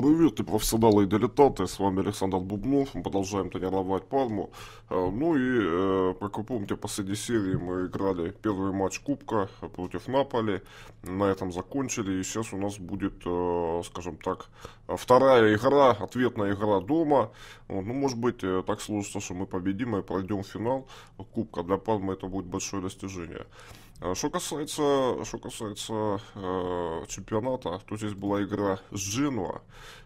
Привет, и профессионалы и дилетанты, с вами Александр Бубнов, мы продолжаем тренировать Парму. Э, ну и, э, как вы помните, в последней серии мы играли первый матч Кубка против Наполи, на этом закончили, и сейчас у нас будет, э, скажем так, вторая игра, ответная игра дома. Ну, может быть, так сложится, что мы победим и пройдем финал Кубка. Для Пармы это будет большое достижение. Э, что касается, что касается э, чемпионата, то здесь была игра с Джинуа.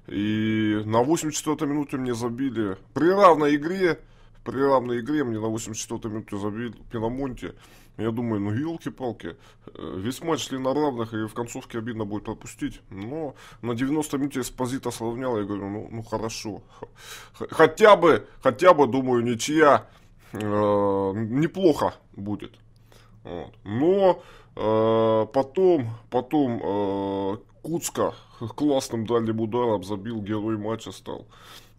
И на 84-й минуте мне забили при равной игре, при равной игре мне на 84-й минуте забил Пинамонти. Я думаю, ну елки-палки, э, весь матч шли на равных, и в концовке обидно будет пропустить. Но на 90 минуте Эспозита сравнял, я говорю, ну, ну хорошо. Хотя бы, хотя бы, думаю, ничья э, неплохо будет. Вот. Но э, потом, потом э, Куцка классным дальним ударом забил, герой матча стал.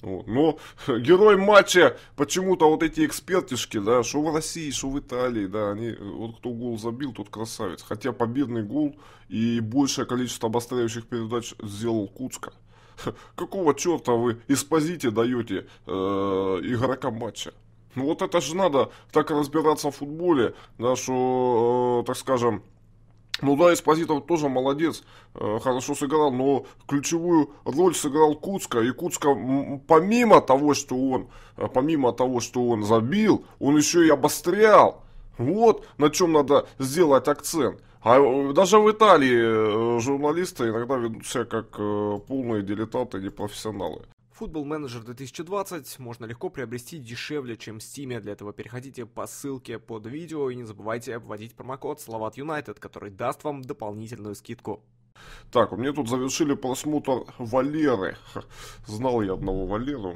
Вот. Но герой матча почему-то вот эти экспертишки, да, что в России, что в Италии, да, они, э, вот кто гол забил, тот красавец. Хотя победный гол и большее количество обостряющих передач сделал Куцка. Какого черта вы из позиции даете э, игрокам матча? Ну вот это же надо так разбираться в футболе, да, что, э, так скажем, ну да, Эспозитов тоже молодец, э, хорошо сыграл, но ключевую роль сыграл Куцка. И Куцка, помимо того, что он, э, помимо того, что он забил, он еще и обострял. Вот на чем надо сделать акцент. А э, даже в Италии э, журналисты иногда ведут себя как полные дилетанты, непрофессионалы. Football Manager 2020 можно легко приобрести дешевле, чем в Steam. Для этого переходите по ссылке под видео и не забывайте обводить промокод Словат United, который даст вам дополнительную скидку. Так, мне тут завершили просмотр Валеры. Знал я одного Валеру.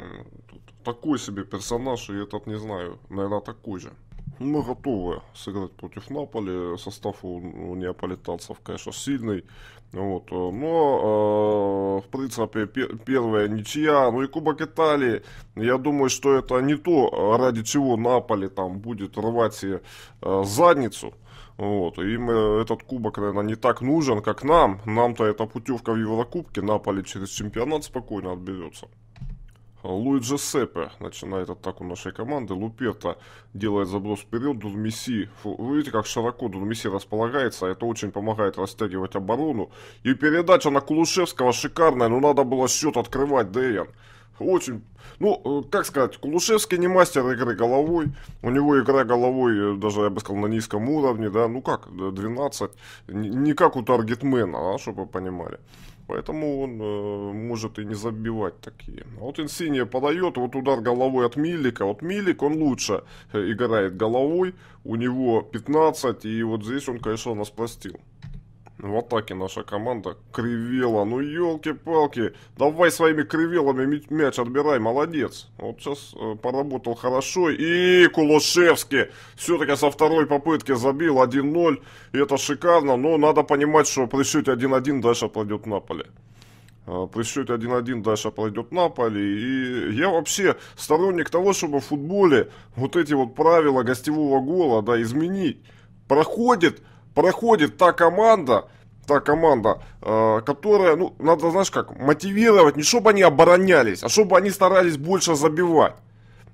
Такой себе персонаж, и этот не знаю. Наверное, такой же. Мы готовы сыграть против Наполи. Состав у, у неаполитанцев, конечно, сильный. Вот. Э, но, э, в принципе, пер первая ничья. Ну и Кубок Италии, я думаю, что это не то, ради чего Наполе там будет рвать и, э, задницу. Вот. Им этот кубок, наверное, не так нужен, как нам. Нам-то эта путевка в Еврокубке. Наполе через чемпионат спокойно отберется. Луиджи Сепе начинает атаку нашей команды. Лупета делает заброс вперед. Дурмиси, вы видите, как широко Дурмиси располагается. Это очень помогает растягивать оборону. И передача на Кулушевского шикарная. Но ну, надо было счет открывать, Дэйян. Очень, ну, э, как сказать, Кулушевский не мастер игры головой. У него игра головой, э, даже, я бы сказал, на низком уровне, да. Ну как, 12. Не как у таргетмена, да, чтобы вы понимали. Поэтому он э, может и не забивать такие. А вот Инсиния подает, вот удар головой от Милика. Вот Милик, он лучше э, играет головой. У него 15, и вот здесь он, конечно, нас простил. В атаке наша команда кривела. Ну, елки-палки. Давай своими кривелами мяч отбирай. Молодец. Вот сейчас э, поработал хорошо. И Кулошевский все-таки со второй попытки забил 1-0. Это шикарно. Но надо понимать, что при счете 1-1 дальше пройдет Наполе. Э, при счете 1-1 дальше пройдет Наполи. И я вообще сторонник того, чтобы в футболе вот эти вот правила гостевого гола, да, изменить. Проходит проходит та команда, та команда, э, которая, ну, надо, знаешь как, мотивировать, не чтобы они оборонялись, а чтобы они старались больше забивать.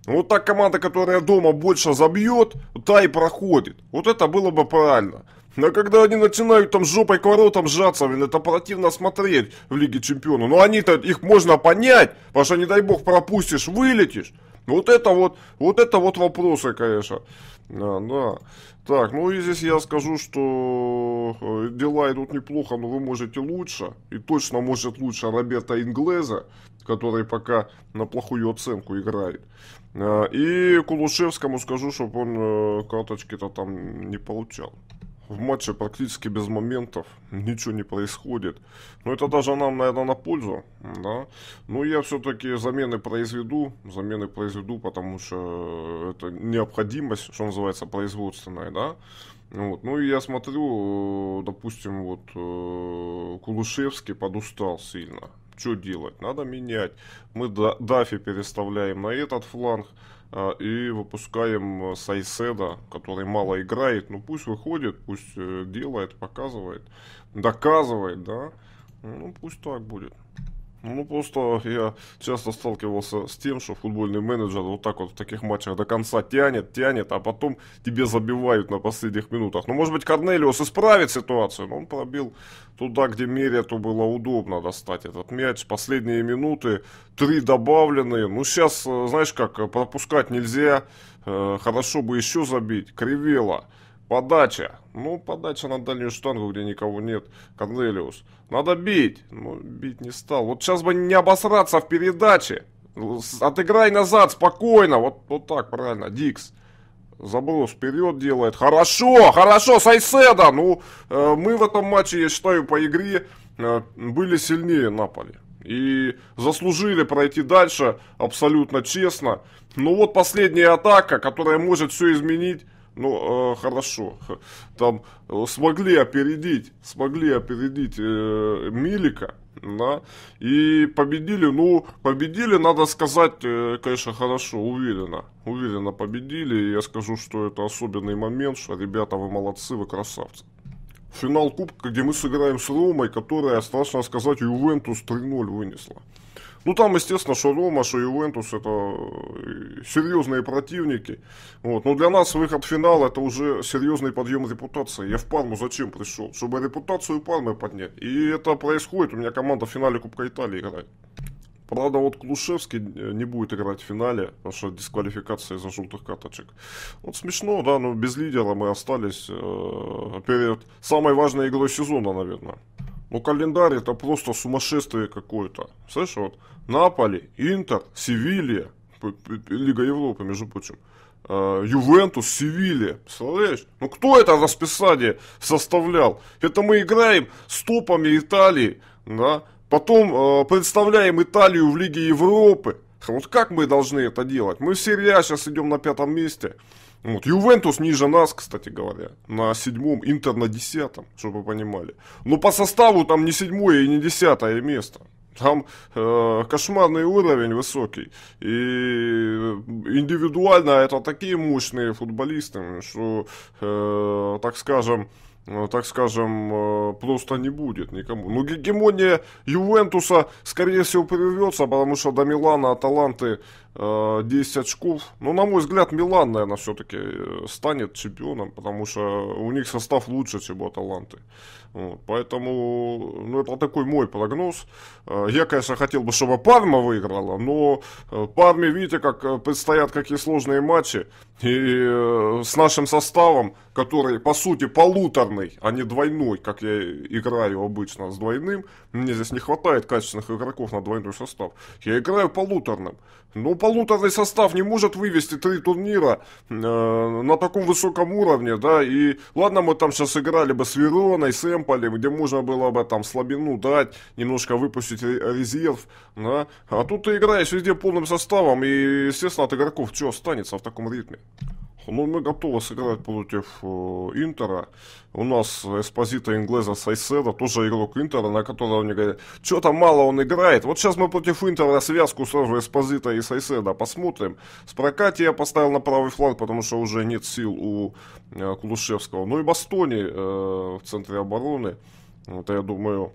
Вот та команда, которая дома больше забьет, та и проходит. Вот это было бы правильно. Но когда они начинают там жопой к воротам сжаться, блин, это противно смотреть в Лиге Чемпионов. Но ну, они-то, их можно понять, потому что, не дай бог, пропустишь, вылетишь. Вот это вот, вот это вот вопросы, конечно. Да, да. Так, ну и здесь я скажу, что э, дела идут неплохо, но вы можете лучше. И точно может лучше Роберта Инглеза, который пока на плохую оценку играет. Э, и Кулушевскому скажу, чтобы он э, карточки-то там не получал. В матче практически без моментов, ничего не происходит. Но это даже нам, наверное, на пользу, да. Но я все-таки замены произведу, замены произведу, потому что это необходимость, что называется, производственная, да. Вот. Ну и я смотрю, допустим, вот э, Кулушевский подустал сильно, что делать? Надо менять. Мы Дафи переставляем на этот фланг а, и выпускаем э, Сайседа, который мало играет, Ну пусть выходит, пусть э, делает, показывает, доказывает, да, ну пусть так будет. Ну, просто я часто сталкивался с тем, что футбольный менеджер вот так вот в таких матчах до конца тянет, тянет, а потом тебе забивают на последних минутах. Ну, может быть, Корнелиус исправит ситуацию, но он пробил туда, где Мерету было удобно достать этот мяч. Последние минуты, три добавленные. Ну, сейчас, э, знаешь как, э, пропускать нельзя, э, хорошо бы еще забить. Кривела. Подача. Ну, подача на дальнюю штангу, где никого нет. Корнелиус. Надо бить. Ну, бить не стал. Вот сейчас бы не обосраться в передаче. Отыграй назад, спокойно. Вот, вот так, правильно. Дикс. Заброс вперед делает. Хорошо, хорошо, Сайседа. Ну, э, мы в этом матче, я считаю, по игре э, были сильнее Наполи. И заслужили пройти дальше абсолютно честно. Но вот последняя атака, которая может все изменить ну, э, хорошо, там э, смогли опередить, смогли опередить э, Милика, да, и победили, ну, победили, надо сказать, э, конечно, хорошо, уверенно, уверенно победили, и я скажу, что это особенный момент, что, ребята, вы молодцы, вы красавцы. Финал Кубка, где мы сыграем с Ромой, которая, страшно сказать, Ювентус 3-0 вынесла. Ну, там, естественно, что Рома, что Ювентус – это э, серьезные противники. Вот. Но для нас выход в финал – это уже серьезный подъем репутации. Я в Парму зачем пришел? Чтобы репутацию Пармы поднять. И это происходит. У меня команда в финале Кубка Италии играет. Правда, вот Клушевский э, не будет играть в финале, потому что дисквалификация из-за желтых каточек. Вот смешно, да, но без лидера мы остались э, перед самой важной игрой сезона, наверное. Но ну, календарь это просто сумасшествие какое-то. Слышишь, вот Наполи, Интер, Севилья, Лига Европы, между прочим. А, Ювентус, Севилья. Представляешь? Ну кто это расписание составлял? Это мы играем с топами Италии, да? Потом э, представляем Италию в Лиге Европы. Вот как мы должны это делать? Мы в Серии а сейчас идем на пятом месте. Вот. Ювентус ниже нас, кстати говоря, на седьмом, Интер на десятом, чтобы вы понимали. Но по составу там не седьмое и не десятое место. Там э, кошмарный уровень высокий. И индивидуально это такие мощные футболисты, что, э, так скажем, э, так скажем, э, просто не будет никому. Но гегемония Ювентуса, скорее всего, прервется, потому что до Милана Аталанты 10 э, очков. Ну, на мой взгляд, Милан, наверное, все-таки э, станет чемпионом, потому что у них состав лучше, чем у Аталанты. Вот, поэтому, ну, это такой мой прогноз. Э, я, конечно, хотел бы, чтобы Парма выиграла, но Парме, видите, как предстоят какие сложные матчи. И с нашим составом, который, по сути, полуторный, а не двойной, как я играю обычно с двойным, мне здесь не хватает качественных игроков на двойной состав. Я играю полуторным. Ну, полуторный состав не может вывести три турнира э, на таком высоком уровне, да, и ладно, мы там сейчас играли бы с Вероной, с Эмполем, где можно было бы там слабину дать, немножко выпустить резерв, да, а тут ты играешь везде полным составом, и, естественно, от игроков что останется в таком ритме? Ну, мы готовы сыграть против э, Интера. У нас Эспозита Инглеза Сайседа, тоже игрок Интера, на которого они говорят, что там мало он играет. Вот сейчас мы против Интера связку сразу Эспозита и Сайседа посмотрим. С прокате я поставил на правый фланг, потому что уже нет сил у э, Кулушевского. Ну и Бастони э, в центре обороны. Это, я думаю,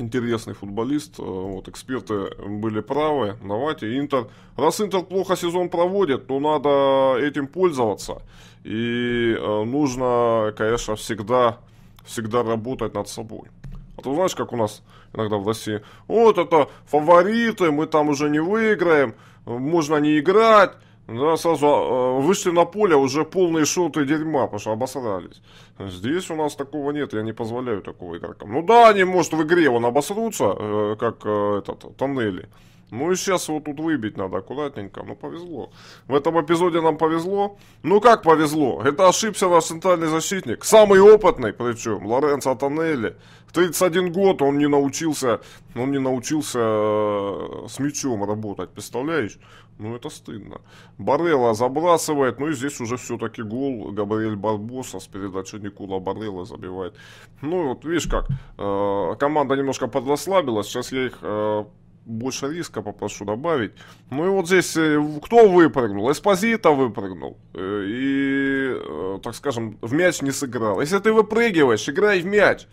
интересный футболист. Э, вот эксперты были правы. Давайте Интер. Раз Интер плохо сезон проводит, то надо этим пользоваться. И э, нужно, конечно, всегда, всегда работать над собой. А ты знаешь, как у нас иногда в России? Вот это фавориты, мы там уже не выиграем, э, можно не играть. Да, сразу а, а, вышли на поле уже полные шоты дерьма, потому что обосрались. Здесь у нас такого нет, я не позволяю такого игрокам. Ну да, они, может, в игре он обосрутся, э, как э, этот, тоннели. Ну и сейчас его тут выбить надо аккуратненько. Ну повезло. В этом эпизоде нам повезло. Ну как повезло? Это ошибся наш центральный защитник. Самый опытный причем. Лоренцо Тоннелли. 31 год он не научился, он не научился э, с мячом работать. Представляешь? Ну, это стыдно. Баррелла забрасывает. Ну, и здесь уже все-таки гол Габриэль Барбоса с передачи Никула Баррелла забивает. Ну, вот видишь как. Э, команда немножко подрасслабилась. Сейчас я их э, больше риска попрошу добавить. Ну и вот здесь э, кто выпрыгнул? Эспозита выпрыгнул. Э, и, э, так скажем, в мяч не сыграл. Если ты выпрыгиваешь, играй в мяч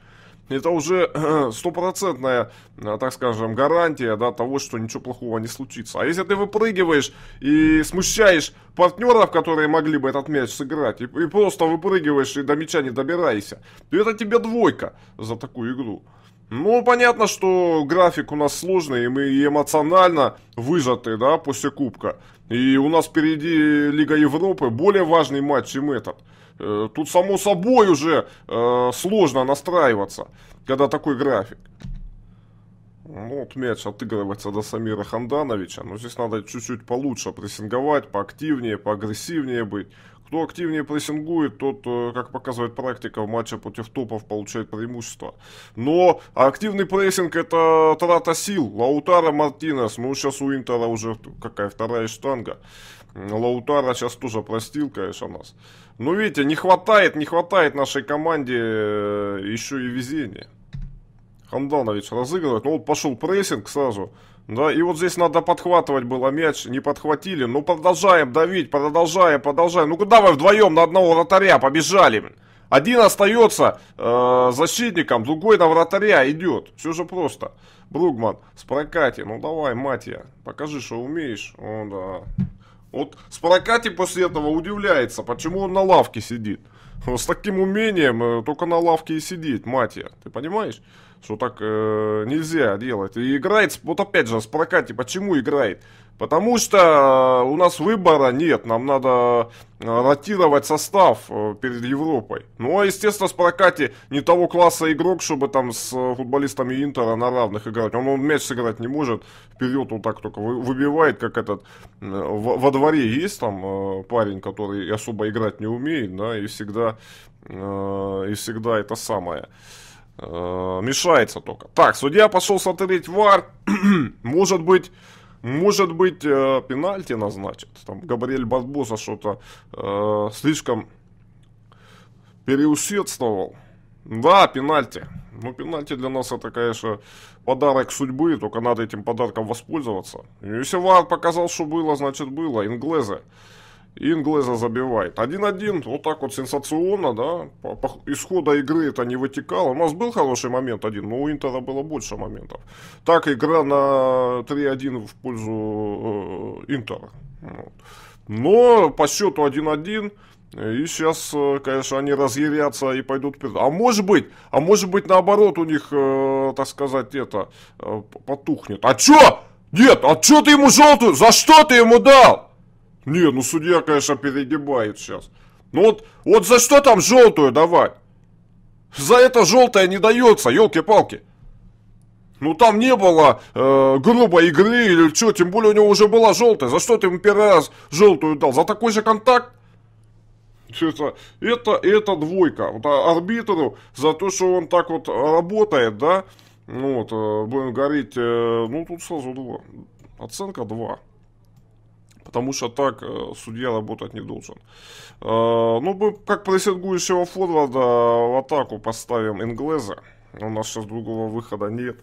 это уже э, стопроцентная, э, так скажем, гарантия да, того, что ничего плохого не случится. А если ты выпрыгиваешь и смущаешь партнеров, которые могли бы этот мяч сыграть, и, и просто выпрыгиваешь и до мяча не добирайся, то это тебе двойка за такую игру. Ну, понятно, что график у нас сложный, и мы эмоционально выжаты, да, после Кубка. И у нас впереди Лига Европы, более важный матч, чем этот. Э, тут само собой уже э, сложно настраиваться, когда такой график. Ну, вот мяч отыгрывается до Самира Хандановича, но ну, здесь надо чуть-чуть получше прессинговать, поактивнее, поагрессивнее быть. Кто активнее прессингует, тот, э, как показывает практика, в матче против топов получает преимущество. Но активный прессинг это трата сил. Лаутара Мартинес, ну сейчас у Интера уже какая вторая штанга. Лаутара сейчас тоже простил, конечно, нас. Но ну, видите, не хватает, не хватает нашей команде э, еще и везения. Хамданович разыгрывает, ну вот пошел прессинг сразу. Да, и вот здесь надо подхватывать было мяч, не подхватили. Ну, продолжаем давить, продолжаем, продолжаем. Ну, куда вы вдвоем на одного вратаря побежали? Один остается э, защитником, другой на вратаря идет. Все же просто. Бругман, с Ну, давай, Матья, покажи, что умеешь. О, да. Вот с после этого удивляется, почему он на лавке сидит. С таким умением э, только на лавке и сидит, Матья. Ты понимаешь? что так э, нельзя делать. И играет, вот опять же, с прокате, почему играет? Потому что э, у нас выбора нет, нам надо э, ротировать состав э, перед Европой. Ну а естественно с прокате не того класса игрок, чтобы там с футболистами Интера на равных играть. Он, он мяч сыграть не может, вперед он так только выбивает, как этот во, во дворе есть там парень, который особо играть не умеет, да, и всегда, и всегда это самое. Э, мешается только. Так, судья пошел смотреть вар. может быть, может быть, э, пенальти назначит. Там Габриэль Барбоса что-то э, слишком переусердствовал. Да, пенальти. Ну, пенальти для нас это, конечно, подарок судьбы, только надо этим подарком воспользоваться. Если ВАР показал, что было, значит было. Инглезы и Инглеза забивает. 1-1, вот так вот сенсационно, да, по, по, исхода игры это не вытекало. У нас был хороший момент один, но у Интера было больше моментов. Так, игра на 3-1 в пользу э, Интера. Вот. Но по счету 1-1, и сейчас, э, конечно, они разъярятся и пойдут вперед. А может быть, а может быть наоборот у них, э, так сказать, это, э, потухнет. А чё? Нет, а чё ты ему желтую? За что ты ему дал? Не, ну судья, конечно, перегибает сейчас. Ну вот, вот за что там желтую давать? За это желтое не дается, елки-палки. Ну там не было э, грубой игры или что, тем более у него уже была желтая. За что ты ему первый раз желтую дал? За такой же контакт? Это, это, это двойка. Вот а арбитру за то, что он так вот работает, да? Ну вот, э, будем говорить, э, ну тут сразу два. Оценка два потому что так э, судья работать не должен. Э, ну, мы как прессингующего форварда в атаку поставим Инглеза. У нас сейчас другого выхода нет.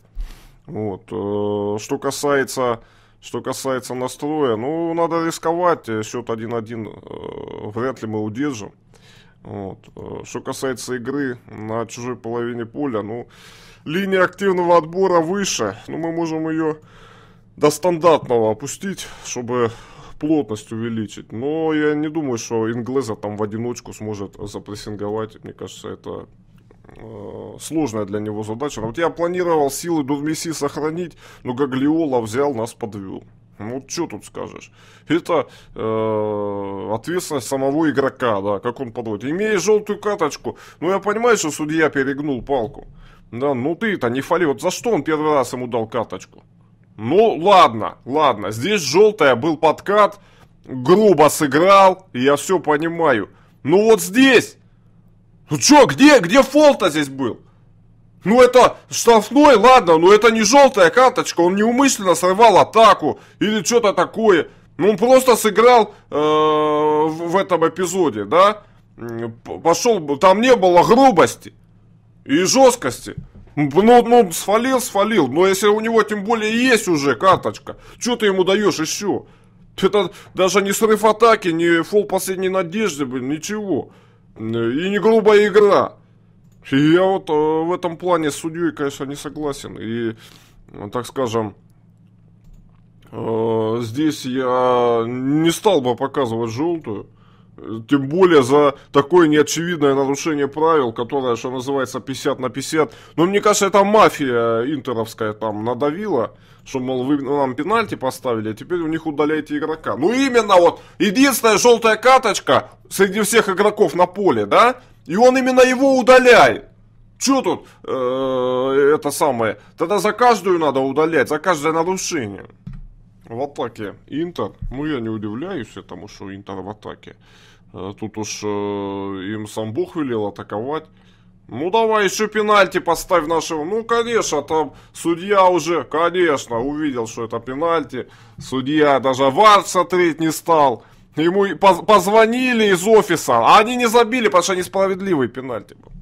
Вот. Э, что касается что касается настроя, ну, надо рисковать, счет 1-1 вряд ли мы удержим. Вот. Что касается игры на чужой половине поля, ну, линия активного отбора выше, но ну, мы можем ее до стандартного опустить, чтобы плотность увеличить. Но я не думаю, что Инглеза там в одиночку сможет запрессинговать. Мне кажется, это э, сложная для него задача. вот я планировал силы Дурмеси сохранить, но Гаглиола взял, нас подвел. Ну, что тут скажешь? Это э, ответственность самого игрока, да, как он подводит. Имея желтую каточку, ну, я понимаю, что судья перегнул палку. Да, ну ты-то не фали. Вот за что он первый раз ему дал каточку? Ну, ладно, ладно. Здесь желтая был подкат, грубо сыграл, я все понимаю. Ну вот здесь! Ну чё, где, где фол-то здесь был? Ну это штрафной, ладно, но это не желтая карточка, он неумышленно сорвал атаку или что-то такое. Ну он просто сыграл э, в этом эпизоде, да? Пошел, там не было грубости и жесткости. Ну, ну, свалил, свалил. Но если у него тем более есть уже карточка, что ты ему даешь еще? Это даже не срыв атаки, не фол последней надежды, блин, ничего. И не грубая игра. И я вот э, в этом плане с судьей, конечно, не согласен. И, э, так скажем, э, здесь я не стал бы показывать желтую. Тем более за такое неочевидное нарушение правил, которое, что называется, 50 на 50. Но мне кажется, это мафия интеровская там надавила, что, мол, вы нам пенальти поставили, а теперь у них удаляете игрока. Ну именно вот, единственная желтая каточка среди всех игроков на поле, да? И он именно его удаляет. Что тут э, это самое? Тогда за каждую надо удалять, за каждое нарушение в атаке Интер. Ну, я не удивляюсь этому, что Интер в атаке. Э, тут уж э, им сам Бог велел атаковать. Ну давай еще пенальти поставь нашего. Ну конечно, там судья уже, конечно, увидел, что это пенальти. Судья даже вар смотреть не стал. Ему позвонили из офиса. А они не забили, потому что несправедливый пенальти был.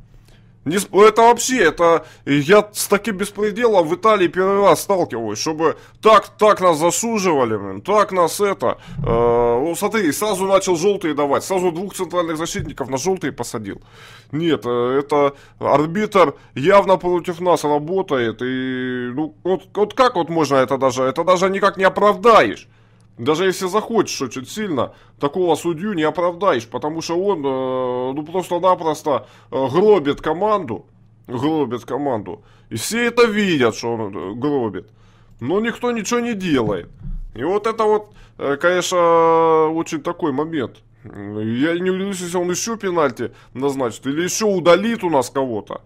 Не, это вообще, это я с таким беспределом в Италии первый раз сталкиваюсь, чтобы так, так нас засуживали, блин, так нас это. Э, ну смотри, сразу начал желтые давать, сразу двух центральных защитников на желтые посадил. Нет, э, это арбитр явно против нас работает, и ну вот, вот как вот можно это даже, это даже никак не оправдаешь. Даже если захочешь очень сильно, такого судью не оправдаешь, потому что он э, ну, просто-напросто э, гробит команду, гробит команду. И все это видят, что он э, гробит. Но никто ничего не делает. И вот это вот, конечно, очень такой момент. Я не удивлюсь, если он еще пенальти назначит, или еще удалит у нас кого-то.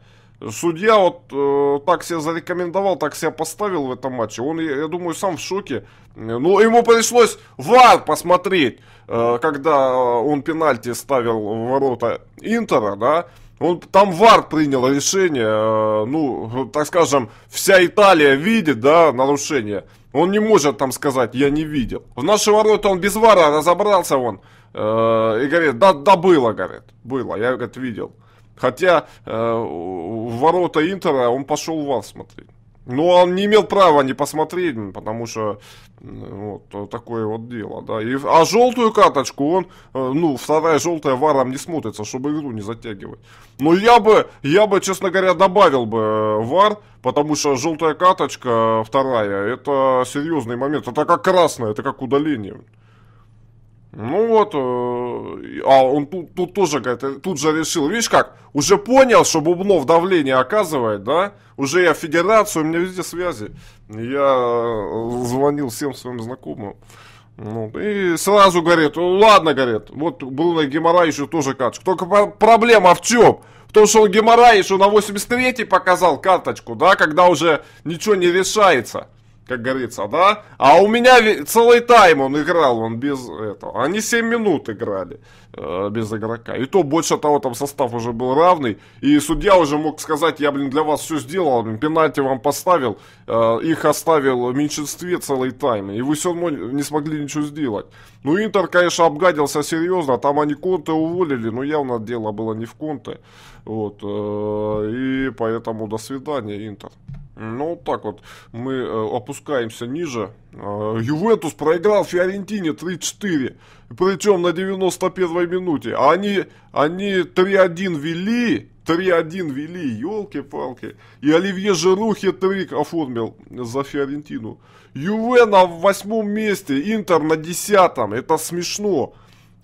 Судья вот э, так себя зарекомендовал, так себя поставил в этом матче. Он, я, я думаю, сам в шоке. Ну, ему пришлось вар посмотреть, э, когда он пенальти ставил в ворота Интера, да. Он там вар принял решение, э, ну, так скажем, вся Италия видит, да, нарушение. Он не может там сказать, я не видел. В наши ворота он без вара разобрался, он, э, и говорит, да, да было, говорит, было, я, говорит, видел. Хотя э, в ворота Интера он пошел в вас смотреть. Но он не имел права не посмотреть, потому что вот э, такое вот дело, да. И, а желтую карточку он, э, ну, вторая желтая варом не смотрится, чтобы игру не затягивать. Но я бы, я бы, честно говоря, добавил бы э, вар, потому что желтая карточка вторая, это серьезный момент. Это как красная, это как удаление. Ну вот, э, а он тут, тут тоже, говорит, э, тут же решил, видишь как, уже понял, что Бубнов давление оказывает, да? Уже я в федерацию, у меня везде связи. Я э, звонил всем своим знакомым. Ну, и сразу говорит, «Ну ладно, говорит, вот был на геморрай еще тоже карточку. Только проблема в чем? В том, что он геморрай еще на 83-й показал карточку, да, когда уже ничего не решается как говорится, да? А у меня целый тайм он играл, он без этого. Они 7 минут играли э, без игрока. И то больше того, там состав уже был равный. И судья уже мог сказать, я, блин, для вас все сделал, блин, пенальти вам поставил, э, их оставил в меньшинстве целый тайм. И вы все равно не смогли ничего сделать. Ну, Интер, конечно, обгадился серьезно. А там они Конте уволили, но явно дело было не в Конте. Вот. Э, и поэтому до свидания, Интер. Ну, вот так вот, мы э, опускаем спускаемся ниже. А, Ювентус проиграл Фиорентине 3-4, причем на 91-й минуте. Они, они 3-1 вели, 3-1 вели, елки-палки. И Оливье Жирухи трик оформил за Фиорентину. Юве на восьмом месте, Интер на десятом. Это смешно.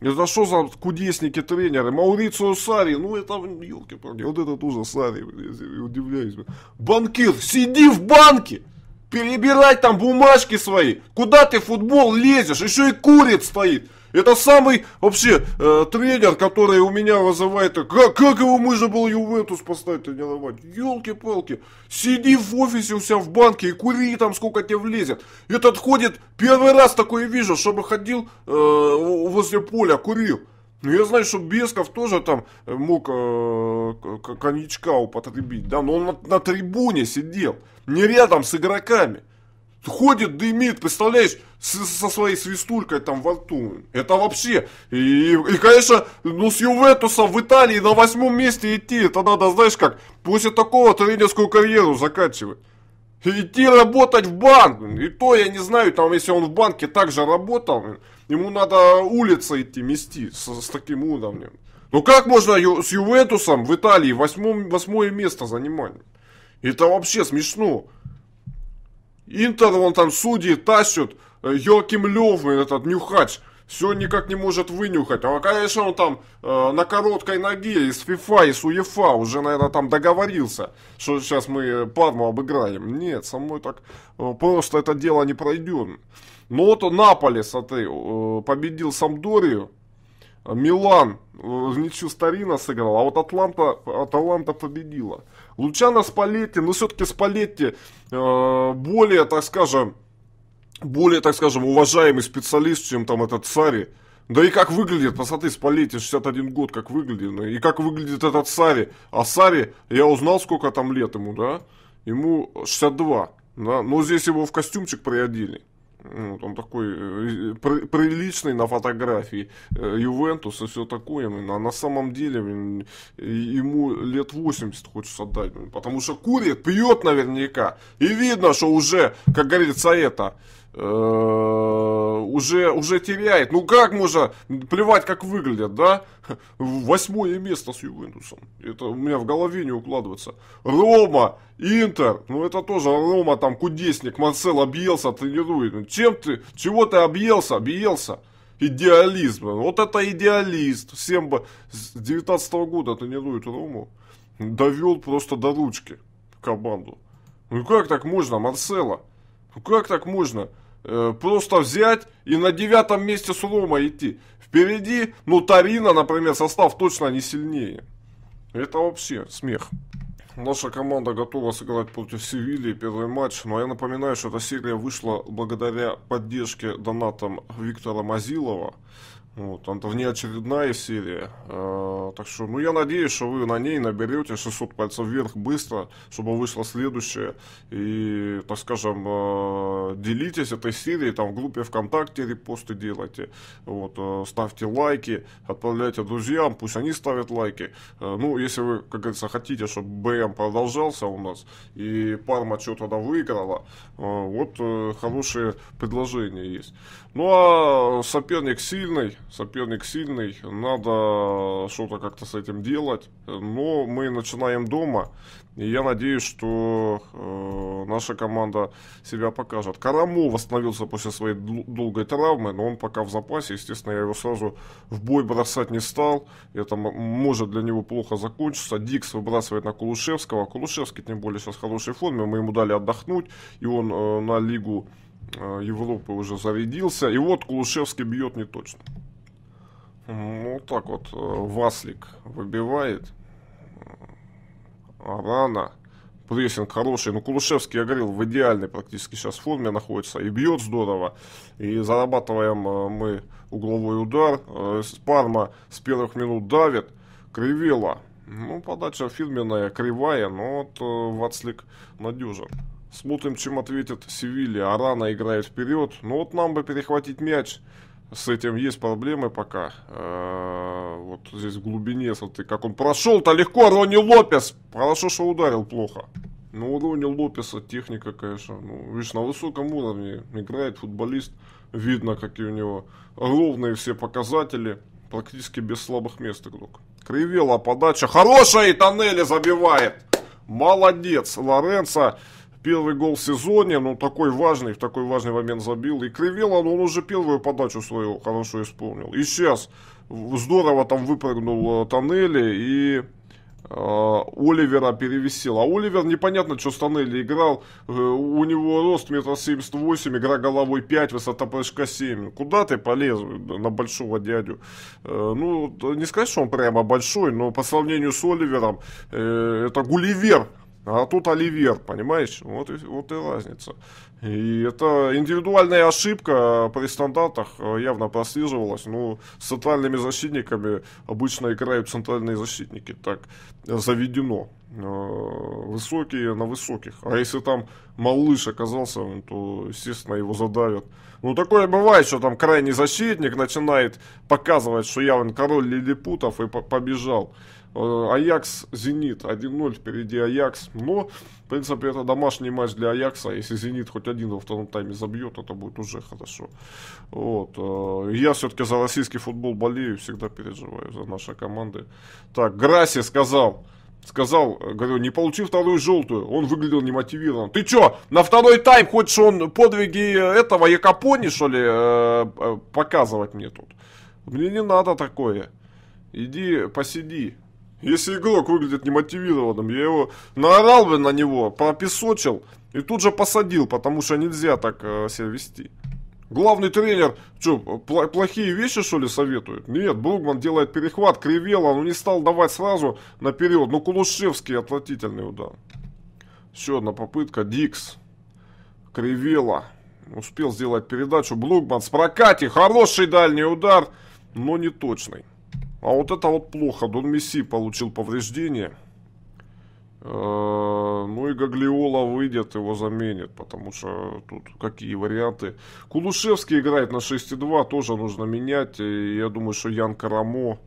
Это что за кудесники-тренеры? Маурицио Сари, ну это, елки-палки, вот это тоже Сари, удивляюсь. Банкир, сиди в банке! Перебирай там бумажки свои. Куда ты в футбол лезешь? Еще и курит стоит. Это самый вообще э, тренер, который у меня вызывает. Как, как его можно было Ювентус поставить тренировать? Елки-палки. Сиди в офисе у себя в банке и кури там сколько тебе влезет. Этот ходит, первый раз такое вижу, чтобы ходил э, возле поля, курил. Ну, я знаю, что Бесков тоже там э, мог э, коньячка употребить, да, но он на, на трибуне сидел, не рядом с игроками. Ходит, дымит, представляешь, с, со своей свистулькой там во рту. Это вообще. И, и, конечно, ну с Ювентусом в Италии на восьмом месте идти, это надо, знаешь как, после такого тренерскую карьеру заканчивать. Идти работать в банк. И то я не знаю, там, если он в банке также работал, Ему надо улица идти мести с, с таким уровнем. Ну как можно с Ювентусом в Италии восьмом, восьмое место занимать? Это вообще смешно. Интер, он там судьи тащат. Э, Йоким Лев, этот нюхач, все никак не может вынюхать. А, конечно, он там э, на короткой ноге из ФИФА, из УЕФА уже, наверное, там договорился, что сейчас мы э, Парму обыграем. Нет, со мной так э, просто это дело не пройдет. Но ну вот Наполи смотри, а э, победил Самдорию. Милан э, ничью Старина сыграл, а вот Атланта, Аталанта победила. Лучано Спалетти, но ну все-таки Спалетти э, более, так скажем, более, так скажем, уважаемый специалист, чем там этот Сари. Да и как выглядит, посмотри, с Палете 61 год, как выглядит. Ну, и как выглядит этот Сари. А Сари, я узнал, сколько там лет ему, да? Ему 62. Да? Но здесь его в костюмчик приодели. Вот он такой э, приличный на фотографии э, Ювентус и все такое. А на самом деле ему лет 80 хочешь отдать. Потому что курит, пьет наверняка. И видно, что уже, как говорится, это Э, уже, уже теряет. Ну как можно плевать, как выглядят, да? Восьмое место с Ювентусом. Это у меня в голове не укладывается. Рома, Интер, ну это тоже Рома, там кудесник, Марсел объелся, тренирует. Ну, чем ты, чего ты объелся, объелся? Идеализм. Вот это идеалист. Всем бы с 19 -го года тренирует Рому. Довел просто до ручки команду. Ну как так можно, Марсела? Ну как так можно? Э, просто взять и на девятом месте с Сурома идти. Впереди, ну, Тарина, например, состав точно не сильнее. Это вообще смех. Наша команда готова сыграть против Севильи первый матч, но я напоминаю, что эта серия вышла благодаря поддержке донатам Виктора Мазилова. Вот, там внеочередная серия. Э, так что, ну, я надеюсь, что вы на ней наберете 600 пальцев вверх быстро, чтобы вышло следующее. И, так скажем, э, делитесь этой серией, там, в группе ВКонтакте репосты делайте. Вот, э, ставьте лайки, отправляйте друзьям, пусть они ставят лайки. Э, ну, если вы, как говорится, хотите, чтобы БМ продолжался у нас, и Парма что-то да выиграла, э, вот э, хорошие предложения есть. Ну, а соперник сильный, соперник сильный, надо что-то как-то с этим делать. Но мы начинаем дома, и я надеюсь, что э, наша команда себя покажет. Карамо восстановился после своей дл- долгой травмы, но он пока в запасе. Естественно, я его сразу в бой бросать не стал. Это м- может для него плохо закончиться. Дикс выбрасывает на Кулушевского. Кулушевский, тем более, сейчас в хорошей форме. Мы ему дали отдохнуть, и он э, на Лигу э, Европы уже зарядился. И вот Кулушевский бьет не точно. Ну, так вот, э, Васлик выбивает. Э, Арана. Прессинг хороший. Ну, Кулушевский, я говорил, в идеальной практически сейчас форме находится. И бьет здорово. И зарабатываем э, мы угловой удар. Парма с первых минут давит. Кривела. Ну, подача фирменная, кривая, но вот Вацлик надежен. Смотрим, чем ответит Севилья. Арана играет вперед. Ну, вот нам бы перехватить мяч с этим есть проблемы пока. Э, вот здесь в глубине, смотри, как он прошел-то легко, Ронни Лопес. Хорошо, что ударил плохо. Ну, у Ронни Лопеса техника, конечно. Ну, видишь, на высоком уровне играет футболист. Видно, какие у него ровные все показатели. Практически без слабых мест игрок. Кривела подача. Хорошая и тоннели забивает. Молодец, Лоренца Первый гол в сезоне, ну такой важный, в такой важный момент забил. И Кривилан, ну, он уже первую подачу свою хорошо исполнил. И сейчас здорово там выпрыгнул э, Тоннели и э, Оливера перевесил. А Оливер непонятно, что Станелли играл. Э, у него рост метр семьдесят восемь, игра головой 5, высота прыжка 7. Куда ты полез на большого дядю? Ну, не сказать, что он прямо большой, но по сравнению с Оливером, это Гулливер а тут Оливер, понимаешь? Вот и, вот и разница. И это индивидуальная ошибка а при стандартах э, явно прослеживалась. Ну, с центральными защитниками обычно играют центральные защитники. Так заведено. Э, высокие на высоких. А если там малыш оказался, то, естественно, его задавят. Ну, такое бывает, что там крайний защитник начинает показывать, что я он король лилипутов и побежал. Э, Аякс Зенит 1-0 впереди Аякс. Но, в принципе, это домашний матч для Аякса. Если Зенит хоть один во втором тайме забьет, это будет уже хорошо. Вот. Э, я все-таки за российский футбол болею, всегда переживаю за наши команды. Так, Граси сказал. Сказал, э, говорю, не получил вторую желтую. Он выглядел немотивированным. Ты чё, на второй тайм хочешь он подвиги этого Якопони, что ли, показывать мне тут? Мне не надо такое. Иди посиди. Если игрок выглядит немотивированным, я его наорал бы на него, пропесочил и тут же посадил, потому что нельзя так э, себя вести. Главный тренер, что, пл плохие вещи, что ли, советует? Нет, Бругман делает перехват, кривела, но не стал давать сразу наперед. Ну, Кулушевский отвратительный удар. Еще одна попытка, Дикс. Кривела. Успел сделать передачу. Блугман с прокати. Хороший дальний удар, но не точный. А вот это вот плохо. Дон Месси получил повреждение. Э, ну и Гаглиола выйдет, его заменит, потому что тут какие варианты. Кулушевский играет на 6,2, тоже нужно менять. я думаю, что Ян Карамо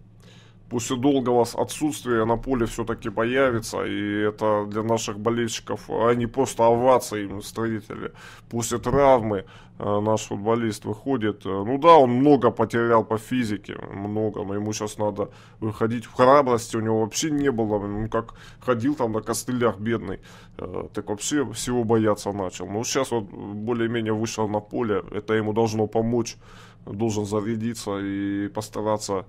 после долгого отсутствия на поле все-таки появится. И это для наших болельщиков, они а просто овации им строители. После травмы э, наш футболист выходит. Э, ну да, он много потерял по физике, много, но ему сейчас надо выходить в храбрости. У него вообще не было, он ну как ходил там на костылях бедный, э, так вообще всего бояться начал. Но ну сейчас вот более-менее вышел на поле, это ему должно помочь, должен зарядиться и постараться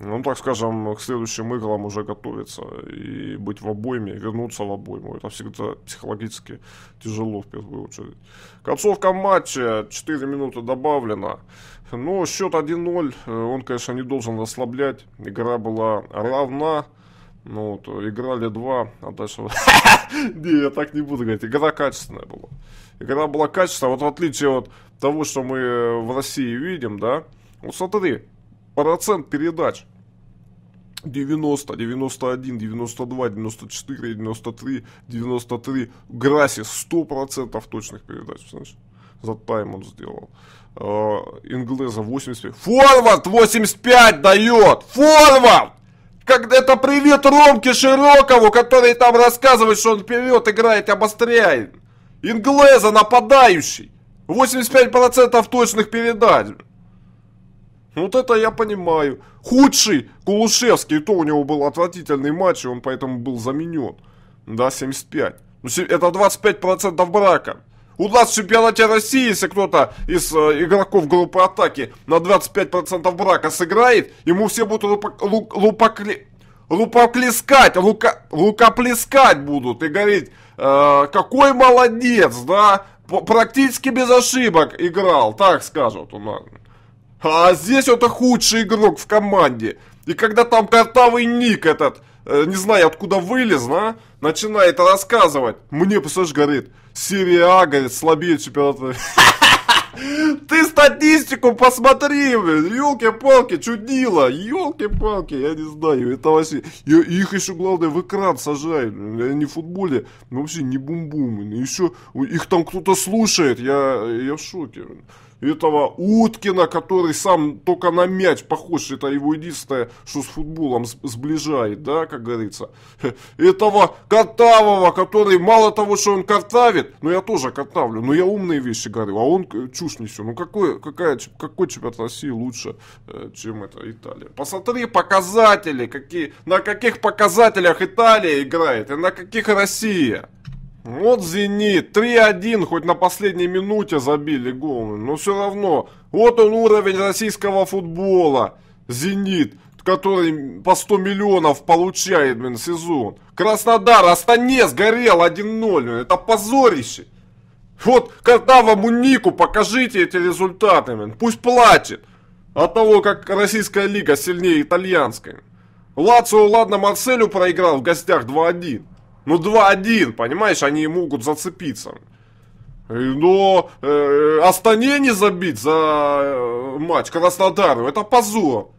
ну, так скажем, к следующим играм уже готовиться и быть в обойме, вернуться в обойму. Это всегда психологически тяжело в первую очередь. Концовка матча, 4 минуты добавлено. Но ну, счет 1-0, он, конечно, не должен расслаблять. Игра была равна. Ну, вот, играли два, а дальше... Не, я так не буду говорить. Игра качественная была. Игра была качественная. Вот в отличие от того, что мы в России видим, да, вот смотри, процент передач 90, 91, 92, 94, 93, 93. Грасси 100% точных передач. Знаешь, за тайм он сделал. А, Инглеза 85. Форвард 85 дает! Форвард! Как это привет Ромке Широкову, который там рассказывает, что он вперед играет, обостряет. Инглеза нападающий. 85% точных передач. Вот это я понимаю. Худший Кулушевский, то у него был отвратительный матч, и он поэтому был заменен. Да, 75. Ну, это 25% брака. У нас в чемпионате России, если кто-то из э, игроков группы атаки на 25% брака сыграет, ему все будут лупок, лук, лупокли, лупоклескать, лука, лукоплескать будут и говорить, э, какой молодец, да, практически без ошибок играл, так скажут у нас. А здесь это худший игрок в команде. И когда там картавый ник этот, э, не знаю откуда вылез, на начинает рассказывать. Мне, пассаж говорит, серия А, говорит, слабее чемпионата. Ты статистику посмотри, блин, елки-палки, чудило, елки-палки, я не знаю, это вообще, и, их еще, главное, в экран сажают, они в футболе, вообще не бум-бум, еще, их там кто-то слушает, я, я в шоке, этого Уткина, который сам только на мяч похож, это его единственное, что с футболом сближает, да, как говорится. Этого Картавого, который мало того, что он картавит, но я тоже картавлю, но я умные вещи говорю, а он чушь несет. Ну какой, какая, какой чемпионат России лучше, э, чем это Италия? Посмотри показатели, какие, на каких показателях Италия играет и на каких Россия. Вот «Зенит», 3-1, хоть на последней минуте забили гол, но все равно, вот он уровень российского футбола, «Зенит», который по 100 миллионов получает, блин, сезон. Краснодар, Астане сгорел 1-0, ну, это позорище. Вот когда вам Унику покажите эти результаты, блин, пусть платит от того, как российская лига сильнее итальянской. Лацио, ладно, Марселю проиграл в гостях 2-1. Ну 2-1, понимаешь, они могут зацепиться. Но ну, э, э, Астане не забить за э, матч Краснодару, это позор.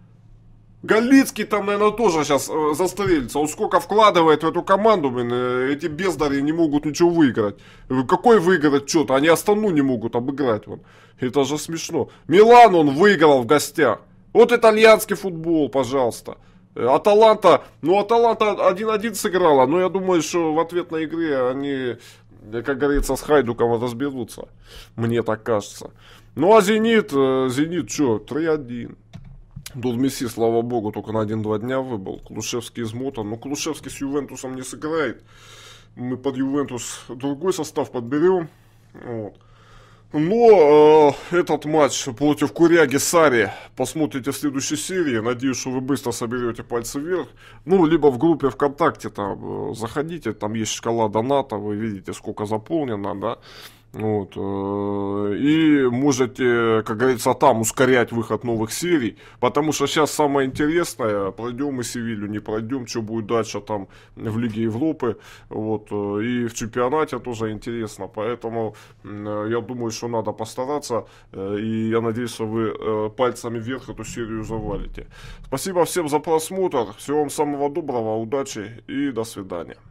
Галицкий там, наверное, тоже сейчас э, застрелится. Он сколько вкладывает в эту команду, блин, э, эти бездари не могут ничего выиграть. Э, какой выиграть что-то? Они Астану не могут обыграть. Вон. Это же смешно. Милан он выиграл в гостях. Вот итальянский футбол, пожалуйста. Э, Аталанта, ну Аталанта 1-1 сыграла, но я думаю, что в ответной игре они, э, как говорится, с Хайдуком разберутся. Мне так кажется. Ну а Зенит, э, Зенит что, 3-1. Тут слава богу, только на 1-2 дня выбыл. Клушевский измотан. Но ну, Клушевский с Ювентусом не сыграет. Мы под Ювентус другой состав подберем. Вот. Но э, этот матч против Куряги Сари посмотрите в следующей серии. Надеюсь, что вы быстро соберете пальцы вверх. Ну, либо в группе ВКонтакте там э, заходите, там есть шкала доната, вы видите, сколько заполнено, да. Вот. Э, и можете, как говорится, там ускорять выход новых серий. Потому что сейчас самое интересное, пройдем мы Севилью, не пройдем, что будет дальше там в Лиге Европы. Вот. Э, и в чемпионате тоже интересно. Поэтому э, я думаю, что надо постараться. И я надеюсь, что вы пальцами вверх эту серию завалите. Спасибо всем за просмотр. Всего вам самого доброго, удачи и до свидания.